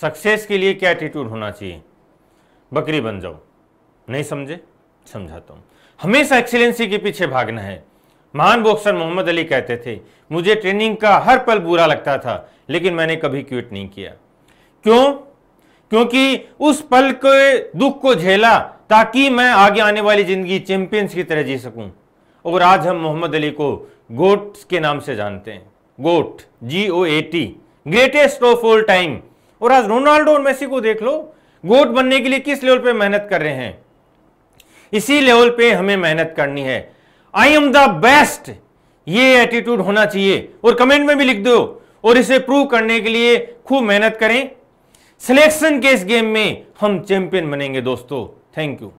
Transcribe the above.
success के लिए क्या एटीट्यूड होना चाहिए बकरी बन जाओ नहीं समझे समझाता हूं हमेशा एक्सीलेंसी के पीछे भागना है महान बॉक्सर मोहम्मद अली कहते थे मुझे ट्रेनिंग का हर पल बुरा लगता था लेकिन मैंने कभी क्विट नहीं किया क्यों क्योंकि उस पल के दुख को झेला ताकि मैं आगे आने वाली जिंदगी चैंपियंस की तरह जी सकूं और आज हम मोहम्मद अली को गोट के नाम से जानते हैं goat G O A T greatest of all time और आज रोनाल्डो और मेसी को देख लो गोट बनने के लिए किस लेवल पे मेहनत कर रहे हैं इसी लेवल पे हमें मेहनत करनी है आई एम द बेस्ट ये एटीट्यूड होना चाहिए और कमेंट में भी लिख दो और इसे प्रूव करने के लिए खूब मेहनत करें सिलेक्शन के इस गेम में हम चैंपियन बनेंगे दोस्तों थैंक यू